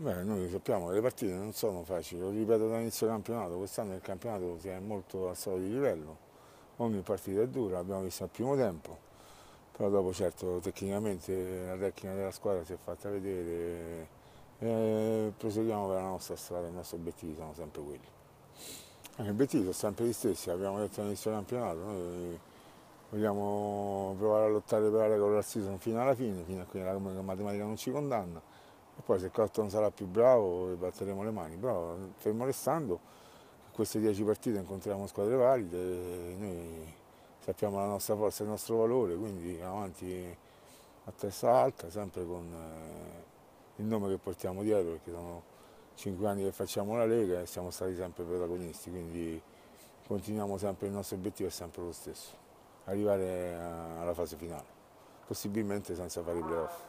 Beh, noi lo sappiamo, le partite non sono facili, lo ripeto dall'inizio del campionato, quest'anno il campionato si è molto alzato di livello, ogni partita è dura, l'abbiamo visto al primo tempo, però dopo certo tecnicamente la tecnica della squadra si è fatta vedere e eh, proseguiamo per la nostra strada, i nostri obiettivi sono sempre quelli. Gli eh, obiettivi sono sempre gli stessi, abbiamo detto all'inizio del campionato, noi vogliamo provare a lottare per la regular season fino alla fine, fino a qui la matematica non ci condanna e poi se Cotton sarà più bravo batteremo le mani, però fermo restando queste 10 partite incontriamo squadre valide, noi sappiamo la nostra forza e il nostro valore, quindi avanti a testa alta, sempre con eh, il nome che portiamo dietro, perché sono cinque anni che facciamo la Lega e siamo stati sempre protagonisti, quindi continuiamo sempre, il nostro obiettivo è sempre lo stesso, arrivare alla fase finale, possibilmente senza fare i playoff.